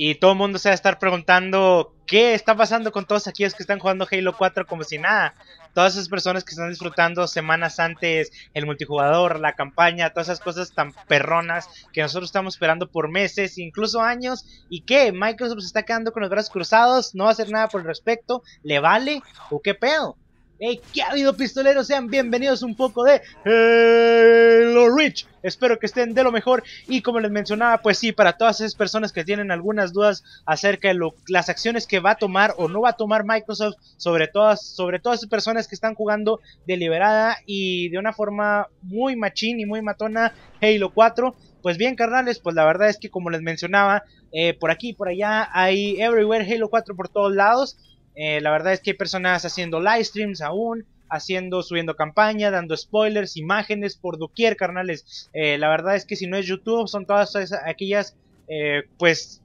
Y todo el mundo se va a estar preguntando qué está pasando con todos aquellos que están jugando Halo 4 como si nada. Todas esas personas que están disfrutando semanas antes el multijugador, la campaña, todas esas cosas tan perronas que nosotros estamos esperando por meses, incluso años. ¿Y qué? Microsoft se está quedando con los brazos cruzados, no va a hacer nada por el respecto, le vale o qué pedo. Hey, ¿qué ha habido pistoleros? Sean bienvenidos un poco de Halo eh, Rich. Espero que estén de lo mejor y como les mencionaba, pues sí, para todas esas personas que tienen algunas dudas acerca de las acciones que va a tomar o no va a tomar Microsoft sobre todas, sobre todas esas personas que están jugando deliberada y de una forma muy machín y muy matona Halo 4. Pues bien, carnales, pues la verdad es que como les mencionaba, eh, por aquí y por allá hay Everywhere Halo 4 por todos lados. Eh, la verdad es que hay personas haciendo live streams aún, haciendo, subiendo campaña, dando spoilers, imágenes por doquier, carnales. Eh, la verdad es que si no es YouTube, son todas aquellas, eh, pues,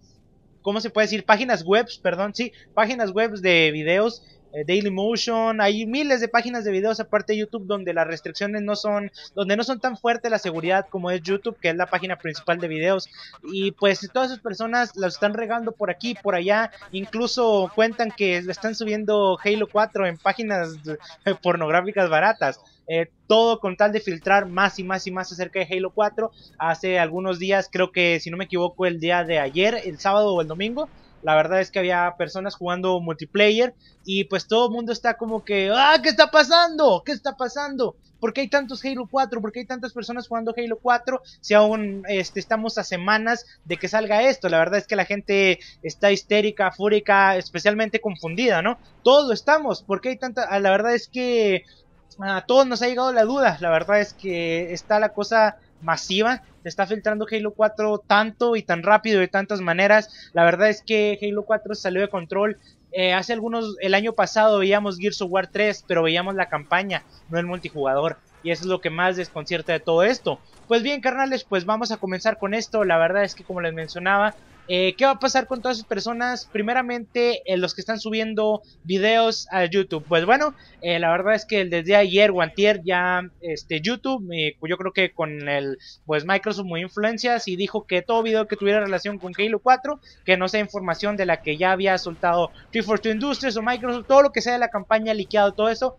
¿cómo se puede decir? Páginas webs, perdón, sí, páginas webs de videos eh, Daily Dailymotion, hay miles de páginas de videos aparte de YouTube donde las restricciones no son, donde no son tan fuertes la seguridad como es YouTube, que es la página principal de videos. Y pues todas esas personas las están regando por aquí, por allá, incluso cuentan que están subiendo Halo 4 en páginas pornográficas baratas. Eh, todo con tal de filtrar más y más y más acerca de Halo 4. Hace algunos días, creo que si no me equivoco, el día de ayer, el sábado o el domingo, la verdad es que había personas jugando multiplayer y pues todo el mundo está como que, ah, ¿qué está pasando? ¿Qué está pasando? ¿Por qué hay tantos Halo 4? ¿Por qué hay tantas personas jugando Halo 4? Si aún este, estamos a semanas de que salga esto. La verdad es que la gente está histérica, fúrica, especialmente confundida, ¿no? Todos lo estamos. ¿Por qué hay tanta...? Ah, la verdad es que ah, a todos nos ha llegado la duda. La verdad es que está la cosa masiva. Se está filtrando Halo 4 tanto y tan rápido de tantas maneras. La verdad es que Halo 4 salió de control. Eh, hace algunos, el año pasado veíamos Gears of War 3, pero veíamos la campaña, no el multijugador. Y eso es lo que más desconcierta de todo esto. Pues bien, carnales, pues vamos a comenzar con esto. La verdad es que como les mencionaba, eh, ¿Qué va a pasar con todas esas personas? Primeramente, eh, los que están subiendo videos a YouTube. Pues bueno, eh, la verdad es que desde ayer Guantier, ya este, YouTube, pues yo creo que con el pues Microsoft muy influencias y dijo que todo video que tuviera relación con Halo 4, que no sea información de la que ya había soltado 342 Industries o Microsoft, todo lo que sea de la campaña liqueado, todo eso,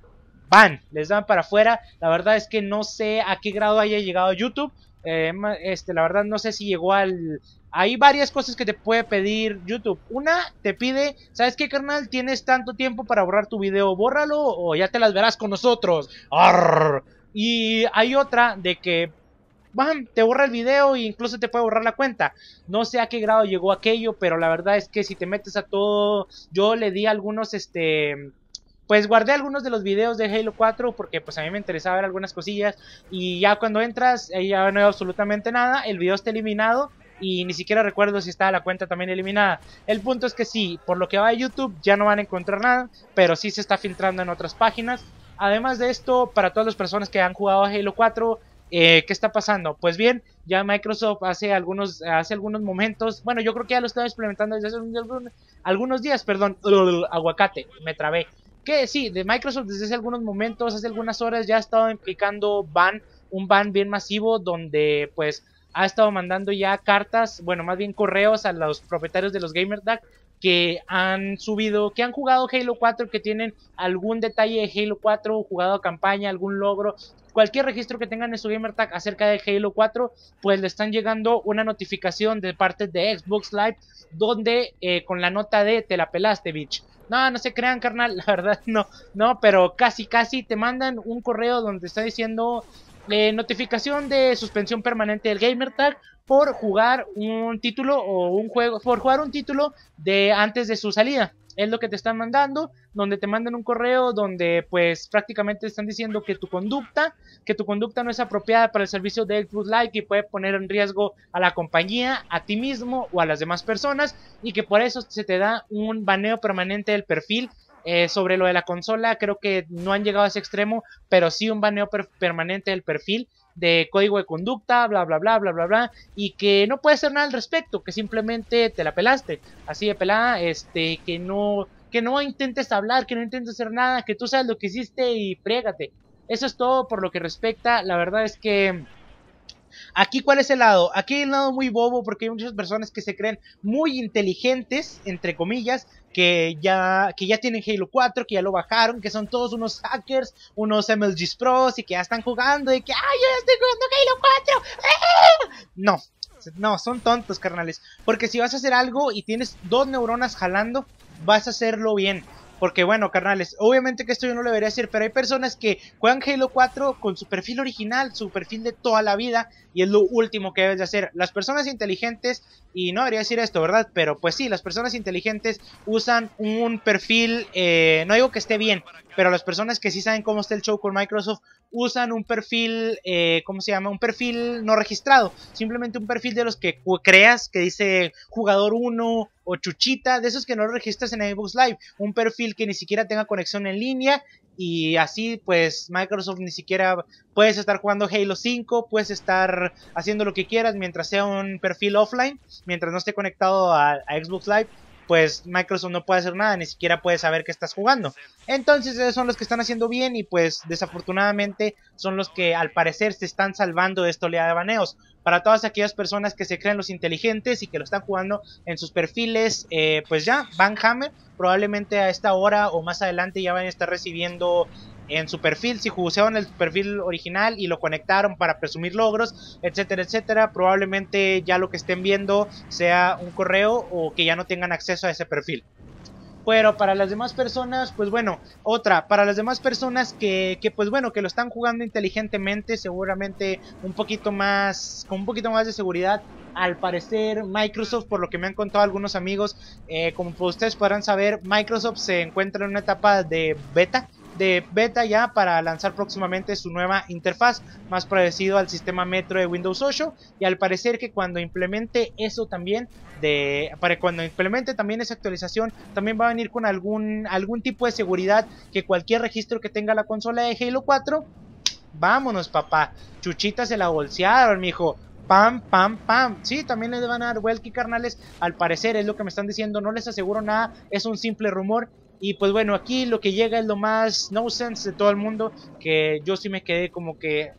van, les dan para afuera. La verdad es que no sé a qué grado haya llegado YouTube. este, la verdad no sé si llegó al, hay varias cosas que te puede pedir YouTube. Una, te pide, ¿sabes qué, carnal? Tienes tanto tiempo para borrar tu video, bórralo o ya te las verás con nosotros. Y hay otra de que bam, te borra el video e incluso te puede borrar la cuenta. No sé a qué grado llegó aquello, pero la verdad es que si te metes a todo, yo le di algunos, este, pues guardé algunos de los videos de Halo 4 porque pues a mí me interesaba ver algunas cosillas y ya cuando entras, ya no hay absolutamente nada, el video está eliminado y ni siquiera recuerdo si estaba la cuenta también eliminada. El punto es que sí, por lo que va a YouTube ya no van a encontrar nada, pero sí se está filtrando en otras páginas. Además de esto, para todas las personas que han jugado a Halo 4, eh, ¿qué está pasando? Pues bien, ya Microsoft hace algunos, hace algunos momentos, bueno, yo creo que ya lo estaba experimentando desde hace algunos, algunos días, perdón, aguacate, me trabé. Que sí, de Microsoft desde hace algunos momentos, hace algunas horas ya ha estado implicando ban, un ban bien masivo donde pues ha estado mandando ya cartas, bueno, más bien correos a los propietarios de los tag que han subido, que han jugado Halo 4, que tienen algún detalle de Halo 4, jugado campaña, algún logro, cualquier registro que tengan en su tag acerca de Halo 4, pues le están llegando una notificación de parte de Xbox Live, donde eh, con la nota de te la pelaste, bitch. No, no se crean, carnal, la verdad no, no, pero casi, casi te mandan un correo donde está diciendo eh, notificación de suspensión permanente del GamerTag por jugar un título o un juego, por jugar un título de antes de su salida. Es lo que te están mandando, donde te mandan un correo donde pues prácticamente están diciendo que tu conducta, que tu conducta no es apropiada para el servicio de Xbox y puede poner en riesgo a la compañía, a ti mismo o a las demás personas y que por eso se te da un baneo permanente del perfil eh, sobre lo de la consola, creo que no han llegado a ese extremo, pero sí un baneo permanente del perfil de código de conducta, bla, bla, bla, bla, bla, bla, y que no puede hacer nada al respecto, que simplemente te la pelaste, así de pelada, este, que no, que no intentes hablar, que no intentes hacer nada, que tú sabes lo que hiciste y priégate. Eso es todo por lo que respecta, la verdad es que Aquí, ¿cuál es el lado? Aquí hay un lado muy bobo porque hay muchas personas que se creen muy inteligentes, entre comillas, que ya, que ya tienen Halo 4, que ya lo bajaron, que son todos unos hackers, unos MLGs pros y que ya están jugando y que, ¡ay, yo ya estoy jugando Halo 4! ¡Ah! No, no, son tontos, carnales. Porque si vas a hacer algo y tienes dos neuronas jalando, vas a hacerlo bien. Porque bueno, carnales, obviamente que esto yo no lo debería decir, pero hay personas que juegan Halo 4 con su perfil original, su perfil de toda la vida, y es lo último que debes de hacer. Las personas inteligentes y no debería decir esto, ¿verdad? Pero pues sí, las personas inteligentes usan un perfil, eh, no digo que esté bien, pero las personas que sí saben cómo está el show con Microsoft usan un perfil, eh, ¿cómo se llama? Un perfil no registrado, simplemente un perfil de los que creas que dice jugador 1 o chuchita, de esos que no registras en Xbox Live, un perfil que ni siquiera tenga conexión en línea y así pues Microsoft ni siquiera puedes estar jugando Halo 5, puedes estar haciendo lo que quieras mientras sea un perfil offline, mientras no esté conectado a, Xbox Live, pues Microsoft no puede hacer nada, ni siquiera puede saber que estás jugando. Entonces son los que están haciendo bien y pues desafortunadamente son los que al parecer se están salvando de esta oleada de baneos. Para todas aquellas personas que se creen los inteligentes y que lo están jugando en sus perfiles, eh, pues ya, Van Hammer probablemente a esta hora o más adelante ya van a estar recibiendo en su perfil, si jugaron el perfil original y lo conectaron para presumir logros, etcétera, etcétera, probablemente ya lo que estén viendo sea un correo o que ya no tengan acceso a ese perfil. Pero para las demás personas, pues bueno, otra, para las demás personas que, que pues bueno, que lo están jugando inteligentemente, seguramente un poquito más, con un poquito más de seguridad, al parecer Microsoft, por lo que me han contado algunos amigos, eh, como ustedes podrán saber, Microsoft se encuentra en una etapa de beta, de beta ya para lanzar próximamente su nueva interfaz, más parecido al sistema Metro de Windows 8. Y al parecer que cuando implemente eso también, de, para cuando implemente también esa actualización, también va a venir con algún, algún tipo de seguridad que cualquier registro que tenga la consola de Halo 4. Vámonos, papá. chuchitas se la bolsearon, mijo. Pam, pam, pam. Sí, también les van a dar welky, carnales. Al parecer es lo que me están diciendo. No les aseguro nada. Es un simple rumor. Y pues bueno, aquí lo que llega es lo más no sense de todo el mundo, que yo sí me quedé como que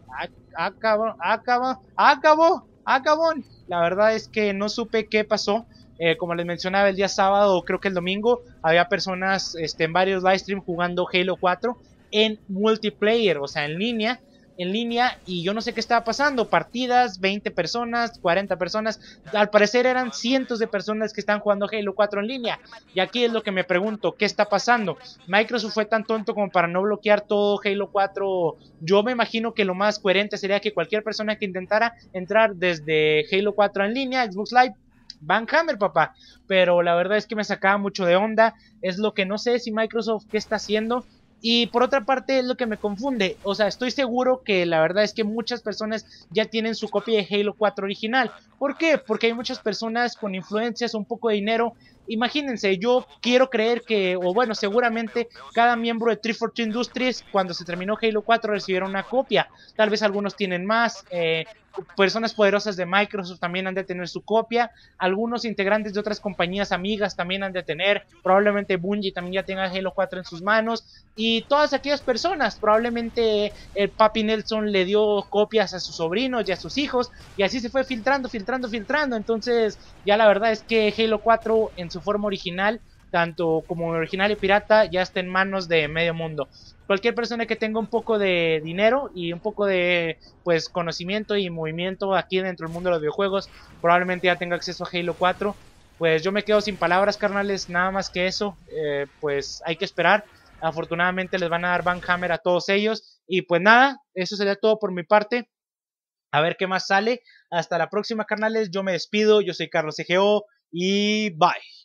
acabó, ah, ah, acabó, ah, acabó, acabó. La verdad es que no supe qué pasó. Eh, como les mencionaba el día sábado, creo que el domingo, había personas este, en varios live streams jugando Halo 4 en multiplayer, o sea, en línea en línea y yo no sé qué estaba pasando. Partidas, 20 personas, 40 personas. Al parecer eran cientos de personas que están jugando Halo 4 en línea. Y aquí es lo que me pregunto, ¿qué está pasando? Microsoft fue tan tonto como para no bloquear todo Halo 4. Yo me imagino que lo más coherente sería que cualquier persona que intentara entrar desde Halo 4 en línea, Xbox Live, Van Hammer, papá. Pero la verdad es que me sacaba mucho de onda. Es lo que no sé si Microsoft qué está haciendo. Y por otra parte es lo que me confunde. O sea, estoy seguro que la verdad es que muchas personas ya tienen su copia de Halo 4 original. ¿Por qué? Porque hay muchas personas con influencias, un poco de dinero imagínense, yo quiero creer que, o bueno, seguramente cada miembro de 342 Industries cuando se terminó Halo 4 recibieron una copia. Tal vez algunos tienen más, eh, personas poderosas de Microsoft también han de tener su copia, algunos integrantes de otras compañías amigas también han de tener, probablemente Bungie también ya tenga Halo 4 en sus manos, y todas aquellas personas, probablemente el papi Nelson le dio copias a sus sobrinos y a sus hijos, y así se fue filtrando, filtrando, filtrando, entonces ya la verdad es que Halo 4 en su su forma original, tanto como original y pirata, ya está en manos de medio mundo. Cualquier persona que tenga un poco de dinero y un poco de pues conocimiento y movimiento aquí dentro del mundo de los videojuegos, probablemente ya tenga acceso a Halo 4. Pues yo me quedo sin palabras, carnales, nada más que eso. Eh, pues hay que esperar. Afortunadamente les van a dar Van a todos ellos. Y pues nada, eso sería todo por mi parte. A ver qué más sale. Hasta la próxima, carnales. Yo me despido. Yo soy Carlos EGO y bye.